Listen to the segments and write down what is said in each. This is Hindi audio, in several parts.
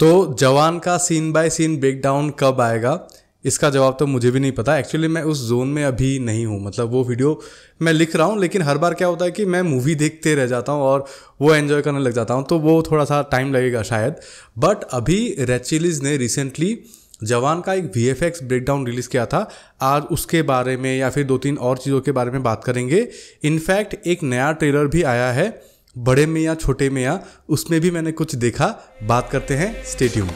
तो जवान का सीन बाय सीन ब्रेकडाउन कब आएगा इसका जवाब तो मुझे भी नहीं पता एक्चुअली मैं उस जोन में अभी नहीं हूँ मतलब वो वीडियो मैं लिख रहा हूँ लेकिन हर बार क्या होता है कि मैं मूवी देखते रह जाता हूँ और वो एन्जॉय करने लग जाता हूँ तो वो थोड़ा सा टाइम लगेगा शायद बट अभी रेचिलीज ने रिसेंटली जवान का एक V F X breakdown release किया था आज उसके बारे में या फिर दो तीन और चीज़ों के बारे में बात करेंगे इनफैक्ट एक नया ट्रेलर भी आया है बड़े में या छोटे में या उसमें भी मैंने कुछ देखा बात करते हैं स्टेडियम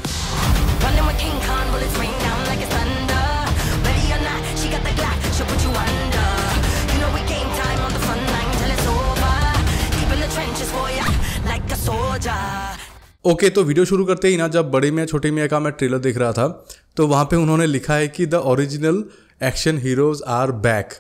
ओके okay, तो वीडियो शुरू करते ही ना जब बड़े में छोटे में का मैं ट्रेलर देख रहा था तो वहाँ पे उन्होंने लिखा है कि the original action heroes are back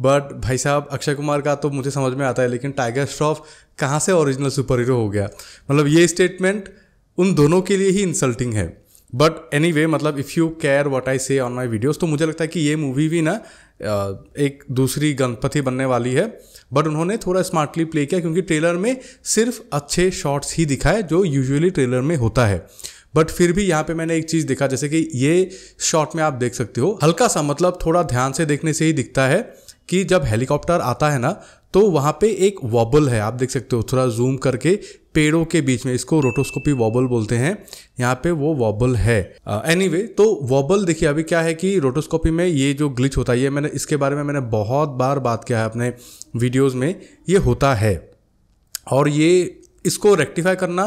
but भाई साहब अक्षय कुमार का तो मुझे समझ में आता है लेकिन टाइगर श्रॉफ कहाँ से ओरिजिनल सुपर हीरो हो गया मतलब ये स्टेटमेंट उन दोनों के लिए ही इंसल्टिंग है बट एनी वे मतलब if you care what I say on my videos तो मुझे लगता है कि ये मूवी भी ना एक दूसरी गणपति बनने वाली है बट उन्होंने थोड़ा स्मार्टली प्ले किया क्योंकि ट्रेलर में सिर्फ अच्छे शॉट्स ही दिखाए जो यूजुअली ट्रेलर में होता है बट फिर भी यहाँ पे मैंने एक चीज़ देखा जैसे कि ये शॉट में आप देख सकते हो हल्का सा मतलब थोड़ा ध्यान से देखने से ही दिखता है कि जब हेलीकॉप्टर आता है ना तो वहाँ पे एक वॉबल है आप देख सकते हो थोड़ा जूम करके पेड़ों के बीच में इसको रोटोस्कोपी वॉबल बोलते हैं यहाँ पे वो वॉबल है एनी uh, anyway, तो वॉबल देखिए अभी क्या है कि रोटोस्कोपी में ये जो ग्लिच होता है ये मैंने इसके बारे में मैंने बहुत बार बात किया है अपने वीडियोज़ में ये होता है और ये इसको रेक्टिफाई करना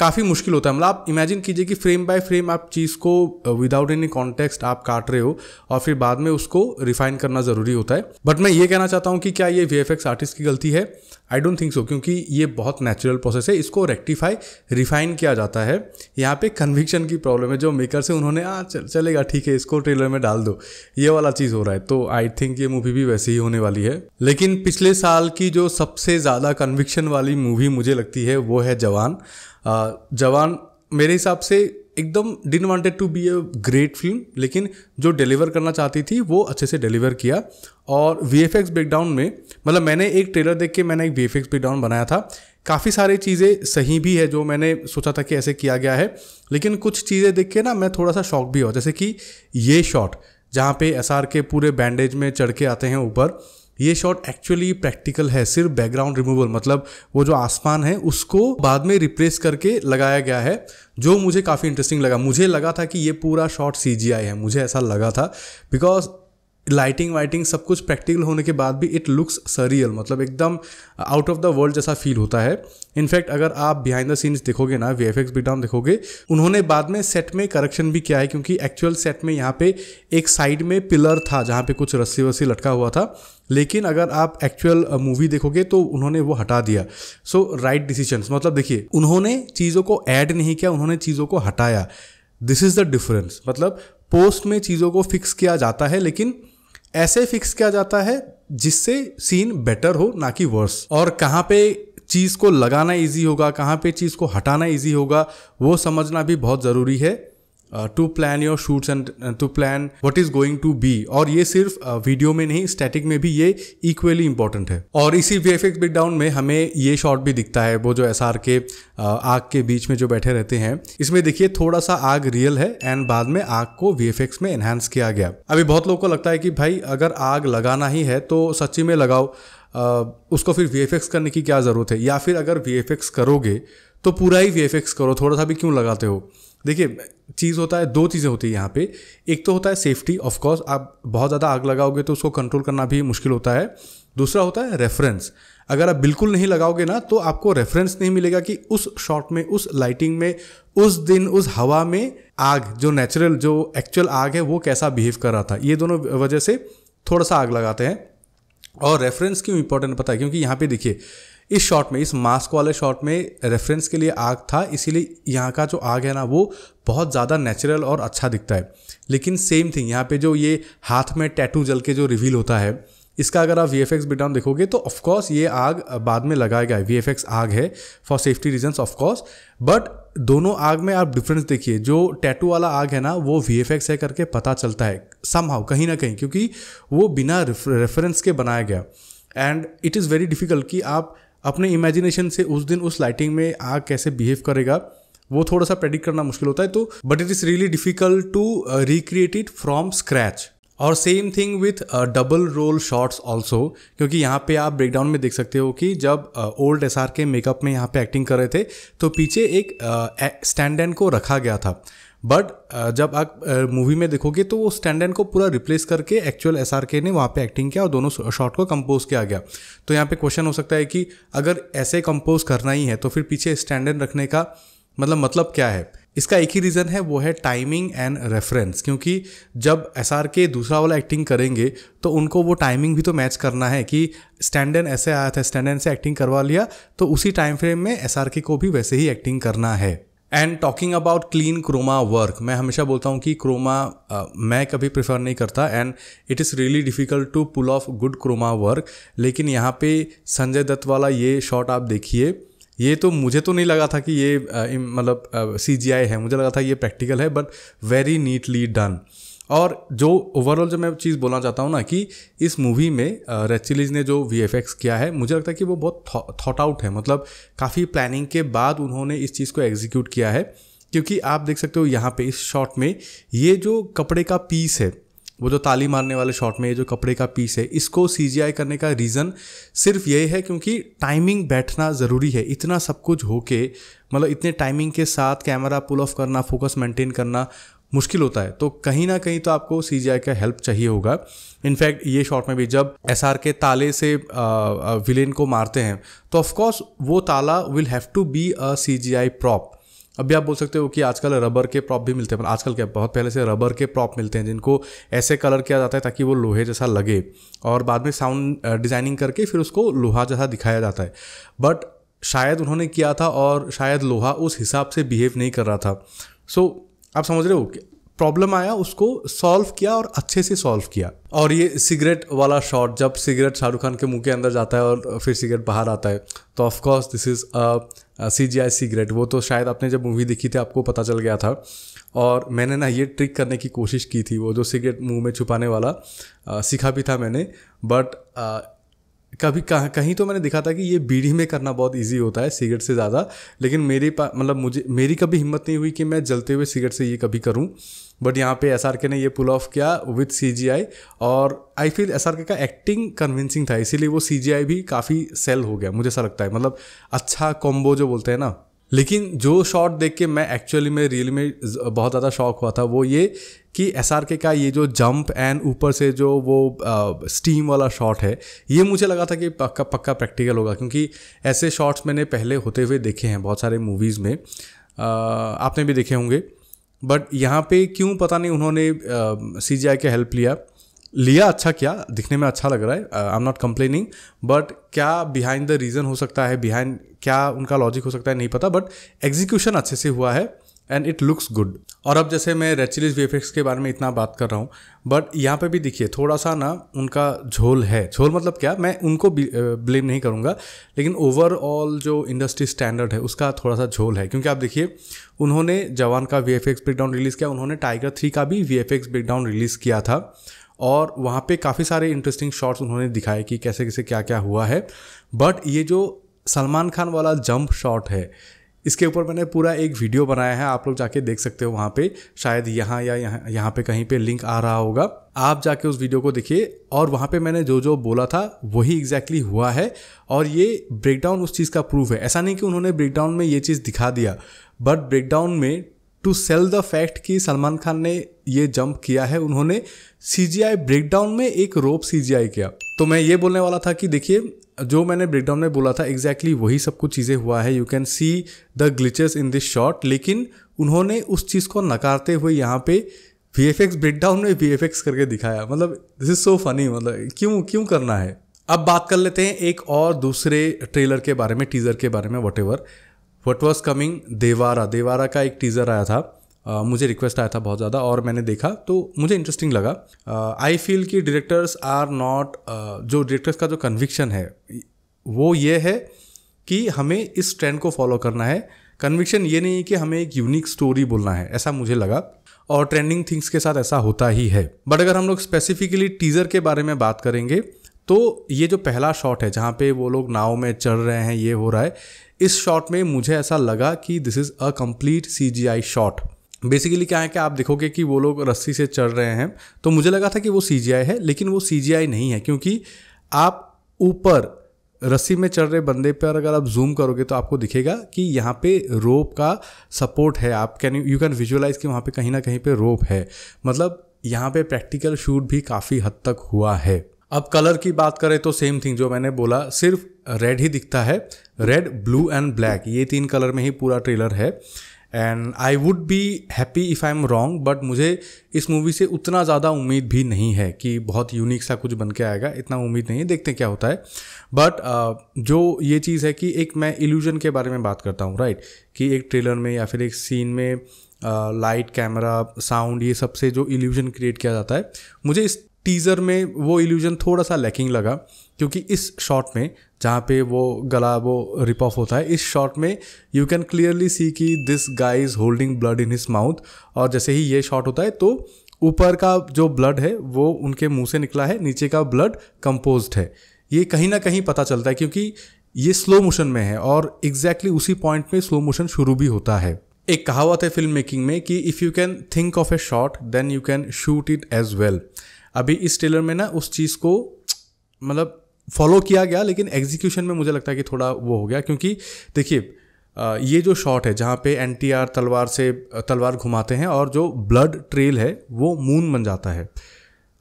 काफ़ी मुश्किल होता है मतलब आप इमेजिन कीजिए कि फ्रेम बाय फ्रेम आप चीज़ को विदाउट एनी कॉन्टेक्स्ट आप काट रहे हो और फिर बाद में उसको रिफाइन करना ज़रूरी होता है बट मैं ये कहना चाहता हूँ कि क्या ये वी आर्टिस्ट की गलती है आई डोंट थिंक सो क्योंकि ये बहुत नेचुरल प्रोसेस है इसको रेक्टिफाई रिफाइन किया जाता है यहाँ पे कन्विक्शन की प्रॉब्लम है जो मेकर से उन्होंने आ, चल चलेगा ठीक है इसको ट्रेलर में डाल दो ये वाला चीज़ हो रहा है तो आई थिंक ये मूवी भी वैसे ही होने वाली है लेकिन पिछले साल की जो सबसे ज़्यादा कन्विक्शन वाली मूवी मुझे लगती है वो है जवान आ, जवान मेरे हिसाब से एकदम didn't wanted to be a great film लेकिन जो डिलीवर करना चाहती थी वो अच्छे से डिलीवर किया और वी एफ एक्स ब्रेकडाउन में मतलब मैंने एक ट्रेलर देख के मैंने एक वी एफ एक्स ब्रेकडाउन बनाया था काफ़ी सारी चीज़ें सही भी है जो मैंने सोचा था कि ऐसे किया गया है लेकिन कुछ चीज़ें देख के ना मैं थोड़ा सा शॉक भी हुआ जैसे कि ये शॉट जहाँ पे एस आर के पूरे बैंडेज में चढ़ के आते हैं ऊपर ये शॉट एक्चुअली प्रैक्टिकल है सिर्फ बैकग्राउंड रिमूवल मतलब वो जो आसमान है उसको बाद में रिप्लेस करके लगाया गया है जो मुझे काफ़ी इंटरेस्टिंग लगा मुझे लगा था कि ये पूरा शॉट सी है मुझे ऐसा लगा था बिकॉज लाइटिंग वाइटिंग सब कुछ प्रैक्टिकल होने के बाद भी इट लुक्स सरियल मतलब एकदम आउट ऑफ द वर्ल्ड जैसा फील होता है इनफैक्ट अगर आप बिहाइंड द सीन्स देखोगे ना वी एफ एक्स डाउन देखोगे उन्होंने बाद में सेट में करेक्शन भी किया है क्योंकि एक्चुअल सेट में यहाँ पे एक साइड में पिलर था जहाँ पे कुछ रस्सी वस्सी लटका हुआ था लेकिन अगर आप एक्चुअल मूवी uh, देखोगे तो उन्होंने वो हटा दिया सो राइट डिसीजन मतलब देखिए उन्होंने चीज़ों को ऐड नहीं किया उन्होंने चीज़ों को हटाया दिस इज़ द डिफरेंस मतलब पोस्ट में चीज़ों को फिक्स किया जाता है लेकिन ऐसे फिक्स किया जाता है जिससे सीन बेटर हो ना कि वर्स और कहाँ पे चीज़ को लगाना इजी होगा कहाँ पे चीज़ को हटाना इजी होगा वो समझना भी बहुत ज़रूरी है to plan your shoots and to plan what is going to be और ये सिर्फ वीडियो uh, में नहीं स्टैटिक में भी ये इक्वली इंपॉर्टेंट है और इसी वी एफ एक्स डाउन में हमें ये शॉट भी दिखता है वो जो एस आर के uh, आग के बीच में जो बैठे रहते हैं इसमें देखिए थोड़ा सा आग रियल है एंड बाद में आग को वी एफ एक्स में एनहेंस किया गया अभी बहुत लोग को लगता है कि भाई अगर आग लगाना ही है तो सच्ची में लगाओ आ, uh, उसको फिर वी एफ एक्स करने की क्या ज़रूरत है या फिर अगर वी एफ एक्स करोगे तो पूरा ही वी एफ एक्स करो थोड़ा सा भी क्यों लगाते हो देखिए चीज़ होता है दो चीज़ें होती है यहाँ पे एक तो होता है सेफ्टी ऑफ कोर्स आप बहुत ज़्यादा आग लगाओगे तो उसको कंट्रोल करना भी मुश्किल होता है दूसरा होता है रेफरेंस अगर आप बिल्कुल नहीं लगाओगे ना तो आपको रेफरेंस नहीं मिलेगा कि उस शॉट में उस लाइटिंग में उस दिन उस हवा में आग जो नेचुरल जो एक्चुअल आग है वो कैसा बिहेव कर रहा था ये दोनों वजह से थोड़ा सा आग लगाते हैं और रेफरेंस क्यों इंपॉर्टेंट पता है क्योंकि यहाँ पे देखिए इस शॉट में इस मास्क वाले शॉट में रेफरेंस के लिए आग था इसीलिए यहाँ का जो आग है ना वो बहुत ज़्यादा नेचुरल और अच्छा दिखता है लेकिन सेम थिंग यहाँ पे जो ये हाथ में टैटू जल के जो रिवील होता है इसका अगर आप वी एफ एक्स बिटाउन देखोगे तो ऑफकोर्स ये आग बाद में लगाया गया है वी एफ एक्स आग है for safety reasons of course but दोनों आग में आप डिफरेंस देखिए जो टैटू वाला आग है ना वो वी एफ एक्स है करके पता चलता है सम हाउ कहीं ना कहीं क्योंकि वो बिना रेफरेंस के बनाया गया and it is very difficult कि आप अपने इमेजिनेशन से उस दिन उस लाइटिंग में आग कैसे बिहेव करेगा वो थोड़ा सा प्रेडिक्ट करना मुश्किल होता है तो but it is really difficult to recreate it from scratch और same thing with double role shots also क्योंकि यहाँ पे आप ब्रेकडाउन में देख सकते हो कि जब ओल्ड एस के मेकअप में यहाँ पे एक्टिंग कर रहे थे तो पीछे एक स्टैंड uh, को रखा गया था बट uh, जब आप मूवी uh, में देखोगे तो वो स्टैंड एंड को पूरा रिप्लेस करके एक्चुअल एस आर के ने वहाँ पे एक्टिंग किया और दोनों शॉट को कंपोज किया गया तो यहाँ पे क्वेश्चन हो सकता है कि अगर ऐसे कंपोज करना ही है तो फिर पीछे स्टैंड एंड रखने का मतलब मतलब क्या है इसका एक ही रीज़न है वो है टाइमिंग एंड रेफरेंस क्योंकि जब एस आर के दूसरा वाला एक्टिंग करेंगे तो उनको वो टाइमिंग भी तो मैच करना है कि स्टैंड एंड ऐसे आया था स्टैंड एंड से एक्टिंग करवा लिया तो उसी टाइम फ्रेम में एस आर के को भी वैसे ही एक्टिंग करना है and talking about clean chroma work मैं हमेशा बोलता हूँ कि क्रोमा uh, मैं कभी प्रेफर नहीं करता and it is really difficult to pull off good chroma work लेकिन यहाँ पे संजय दत्त वाला ये शॉट आप देखिए ये तो मुझे तो नहीं लगा था कि ये मतलब सी जी आई है मुझे लगा था ये प्रैक्टिकल है बट वेरी नीटली डन और जो ओवरऑल जो मैं चीज़ बोलना चाहता हूँ ना कि इस मूवी में रेचिलीज ने जो वी किया है मुझे लगता है कि वो बहुत थॉट आउट है मतलब काफ़ी प्लानिंग के बाद उन्होंने इस चीज़ को एग्जीक्यूट किया है क्योंकि आप देख सकते हो यहाँ पे इस शॉट में ये जो कपड़े का पीस है वो जो ताली मारने वाले शॉट में ये जो कपड़े का पीस है इसको सी करने का रीज़न सिर्फ ये है क्योंकि टाइमिंग बैठना ज़रूरी है इतना सब कुछ होके मतलब इतने टाइमिंग के साथ कैमरा पुल ऑफ करना फोकस मेंटेन करना मुश्किल होता है तो कहीं ना कहीं तो आपको सी का हेल्प चाहिए होगा इनफैक्ट ये शॉट में भी जब एस के ताले से विलेन को मारते हैं तो ऑफकोर्स वो ताला will have to be a C G prop अभी आप बोल सकते हो कि आजकल रबर के प्रॉप भी मिलते हैं पर आजकल क्या बहुत पहले से रबर के प्रॉप मिलते हैं जिनको ऐसे कलर किया जाता है ताकि वो लोहे जैसा लगे और बाद में साउंड डिज़ाइनिंग करके फिर उसको लोहा जैसा दिखाया जाता है बट शायद उन्होंने किया था और शायद लोहा उस हिसाब से बिहेव नहीं कर रहा था सो so, आप समझ रहे हो प्रॉब्लम आया उसको सॉल्व किया और अच्छे से सॉल्व किया और ये सिगरेट वाला शॉट जब सिगरेट शाहरुख खान के मुंह के अंदर जाता है और फिर सिगरेट बाहर आता है तो of course this is C G I cigarette वो तो शायद आपने जब मूवी देखी थी आपको पता चल गया था और मैंने ना ये ट्रिक करने की कोशिश की थी वो जो सिगरेट मुंह में छुपाने वाला आ, सीखा भी था मैंने बट कभी कहा कहीं तो मैंने देखा था कि ये बीड़ी में करना बहुत इजी होता है सिगरेट से ज़्यादा लेकिन मेरे पा मतलब मुझे मेरी कभी हिम्मत नहीं हुई कि मैं जलते हुए सिगरेट से ये कभी करूँ बट यहाँ पे एस ने ये पुल ऑफ किया विथ सी और आई फील एस का एक्टिंग कन्विंसिंग था इसीलिए वो सी भी काफ़ी सेल हो गया मुझे ऐसा लगता है मतलब अच्छा कॉम्बो जो बोलते हैं ना लेकिन जो शॉट देख के मैं एक्चुअली में रियल में बहुत ज़्यादा शौक हुआ था वो ये कि एस का ये जो जंप एंड ऊपर से जो वो स्टीम वाला शॉट है ये मुझे लगा था कि पक्का पक्का प्रैक्टिकल होगा क्योंकि ऐसे शॉट्स मैंने पहले होते हुए देखे हैं बहुत सारे मूवीज़ में आ, आपने भी देखे होंगे बट यहाँ पे क्यों पता नहीं उन्होंने सी जी आई के हेल्प लिया लिया अच्छा क्या दिखने में अच्छा लग रहा है I am not complaining but क्या बिहाइंड द रीज़न हो सकता है बिहाइंड क्या उनका लॉजिक हो सकता है नहीं पता बट एग्जीक्यूशन अच्छे से हुआ है एंड इट लुक्स गुड और अब जैसे मैं रेचिलिस चिलीज के बारे में इतना बात कर रहा हूँ बट यहाँ पे भी देखिए थोड़ा सा ना उनका झोल है झोल मतलब क्या मैं उनको ब्लेम नहीं करूँगा लेकिन ओवरऑल जो इंडस्ट्री स्टैंडर्ड है उसका थोड़ा सा झोल है क्योंकि आप देखिए उन्होंने जवान का V F X breakdown release किया उन्होंने टाइगर थ्री का भी V F X breakdown release किया था और वहाँ पे काफ़ी सारे इंटरेस्टिंग शॉट्स उन्होंने दिखाए कि कैसे कैसे क्या क्या हुआ है बट ये जो सलमान खान वाला जंप शॉट है इसके ऊपर मैंने पूरा एक वीडियो बनाया है आप लोग जाके देख सकते हो वहाँ पे शायद यहाँ या यहाँ यहाँ पे कहीं पे लिंक आ रहा होगा आप जाके उस वीडियो को देखिए और वहाँ पे मैंने जो जो बोला था वही एग्जैक्टली exactly हुआ है और ये ब्रेकडाउन उस चीज़ का प्रूफ है ऐसा नहीं कि उन्होंने ब्रेकडाउन में ये चीज़ दिखा दिया बट ब्रेकडाउन में टू सेल द फैक्ट कि सलमान खान ने ये जंप किया है उन्होंने सी जी आई ब्रेकडाउन में एक रोप सी जी आई किया तो मैं ये बोलने वाला था कि देखिए जो मैंने ब्रेकडाउन में बोला था एग्जैक्टली exactly वही सब कुछ चीज़ें हुआ है you can see the glitches in this shot लेकिन उन्होंने उस चीज़ को नकारते हुए यहाँ पे वी एफ एक्स ब्रेकडाउन में वी एफ एक्स करके दिखाया मतलब दिस इज़ सो फनी मतलब क्यों क्यों करना है अब बात कर लेते हैं एक और दूसरे ट्रेलर के बारे में टीज़र के बारे में whatever what was coming Devara Devara का एक टीज़र आया था मुझे रिक्वेस्ट आया था बहुत ज़्यादा और मैंने देखा तो मुझे इंटरेस्टिंग लगा आई फील कि डायरेक्टर्स आर नॉट जो डायरेक्टर्स का जो कन्विक्शन है वो ये है कि हमें इस ट्रेंड को फॉलो करना है कन्विक्शन ये नहीं कि हमें एक यूनिक स्टोरी बोलना है ऐसा मुझे लगा और ट्रेंडिंग थिंग्स के साथ ऐसा होता ही है बट अगर हम लोग स्पेसिफिकली टीज़र के बारे में बात करेंगे तो ये जो पहला शॉट है जहाँ पे वो लोग नाव में चढ़ रहे हैं ये हो रहा है इस शॉट में मुझे ऐसा लगा कि this is a complete C G I shot basically क्या है कि आप देखोगे कि वो लोग रस्सी से चढ़ रहे हैं तो मुझे लगा था कि वो सी है लेकिन वो सी नहीं है क्योंकि आप ऊपर रस्सी में चढ़ रहे बंदे पर अगर आप जूम करोगे तो आपको दिखेगा कि यहाँ पे रोप का सपोर्ट है आप कैन यू कैन विजुअलाइज कि वहाँ पे कहीं ना कहीं पे रोप है मतलब यहाँ पे प्रैक्टिकल शूट भी काफ़ी हद तक हुआ है अब कलर की बात करें तो सेम थिंग जो मैंने बोला सिर्फ रेड ही दिखता है रेड ब्लू एंड ब्लैक ये तीन कलर में ही पूरा ट्रेलर है and I would be happy if I am wrong but मुझे इस मूवी से उतना ज़्यादा उम्मीद भी नहीं है कि बहुत यूनिक सा कुछ बन के आएगा इतना उम्मीद नहीं है देखते क्या होता है बट uh, जो ये चीज़ है कि एक मैं इल्यूजन के बारे में बात करता हूँ राइट right? कि एक ट्रेलर में या फिर एक सीन में लाइट कैमरा साउंड ये सबसे जो इल्यूजन क्रिएट किया जाता है मुझे इस टीज़र में वो इल्यूजन थोड़ा सा लैकिंग लगा क्योंकि इस शॉट में जहाँ पे वो गला वो रिप ऑफ होता है इस शॉट में यू कैन क्लियरली सी कि this guy is holding blood in his mouth और जैसे ही ये शॉट होता है तो ऊपर का जो ब्लड है वो उनके मुंह से निकला है नीचे का ब्लड कंपोज है ये कहीं ना कहीं पता चलता है क्योंकि ये स्लो मोशन में है और एग्जैक्टली exactly उसी पॉइंट में स्लो मोशन शुरू भी होता है एक कहावत है फिल्म मेकिंग में कि if you can think of a shot then you can shoot it as well अभी इस ट्रेलर में ना उस चीज़ को मतलब फॉलो किया गया लेकिन एग्जीक्यूशन में मुझे लगता है कि थोड़ा वो हो गया क्योंकि देखिए ये जो शॉट है जहाँ पे एन तलवार से तलवार घुमाते हैं और जो ब्लड ट्रेल है वो मून बन जाता है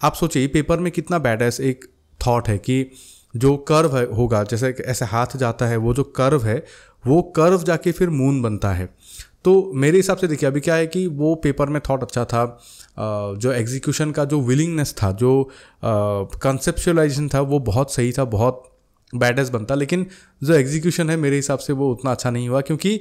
आप सोचिए पेपर में कितना बैड एक थाट है कि जो कर्व है होगा जैसे ऐसे हाथ जाता है वो जो कर्व है वो कर्व जाके फिर मून बनता है तो मेरे हिसाब से देखिए अभी क्या है कि वो पेपर में थॉट अच्छा था जो एग्जीक्यूशन का जो विलिंगनेस था जो कंसेप्चुअलाइजेशन था वो बहुत सही था बहुत बैडस बनता लेकिन जो एग्जीक्यूशन है मेरे हिसाब से वो उतना अच्छा नहीं हुआ क्योंकि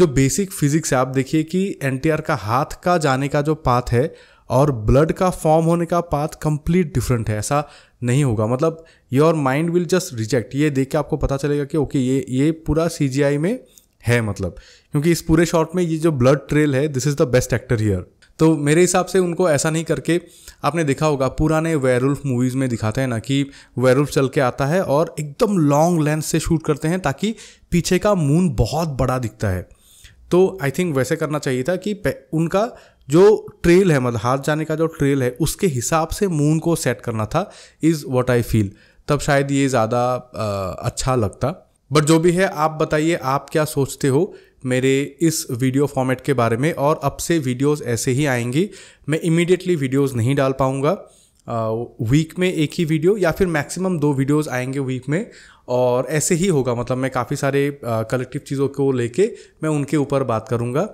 जो बेसिक फिजिक्स है आप देखिए कि एन का हाथ का जाने का जो पाथ है और ब्लड का फॉर्म होने का पाथ कंप्लीट डिफरेंट है ऐसा नहीं होगा मतलब your mind will just reject ये देख के आपको पता चलेगा कि ओके ये ये पूरा सी में है मतलब क्योंकि इस पूरे शॉट में ये जो ब्लड ट्रेल है this is the best actor here तो मेरे हिसाब से उनको ऐसा नहीं करके आपने देखा होगा पुराने वेरुल्फ मूवीज़ में दिखाते हैं ना कि वेरुल्फ चल के आता है और एकदम लॉन्ग लेंथ से शूट करते हैं ताकि पीछे का मून बहुत बड़ा दिखता है तो आई थिंक वैसे करना चाहिए था कि उनका जो ट्रेल है मतलब हाथ जाने का जो ट्रेल है उसके हिसाब से मून को सेट करना था इज़ वॉट आई फील तब शायद ये ज़्यादा अच्छा लगता बट जो भी है आप बताइए आप क्या सोचते हो मेरे इस वीडियो फॉर्मेट के बारे में और अब से वीडियोस ऐसे ही आएंगी मैं इमीडिएटली वीडियोस नहीं डाल पाऊँगा वीक में एक ही वीडियो या फिर मैक्सिमम दो वीडियोस आएंगे वीक में और ऐसे ही होगा मतलब मैं काफ़ी सारे कलेक्टिव चीज़ों को लेके मैं उनके ऊपर बात करूँगा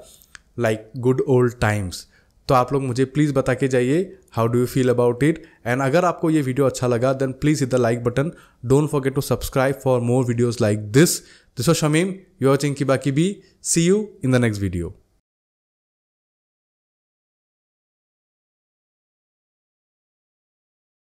लाइक गुड ओल्ड टाइम्स तो आप लोग मुझे प्लीज़ बता के जाइए how do you feel about it and अगर आपको ये वीडियो अच्छा लगा then please hit the like button don't forget to subscribe for more videos like this this was Shamim यू आर की बाकी बी see you in the next video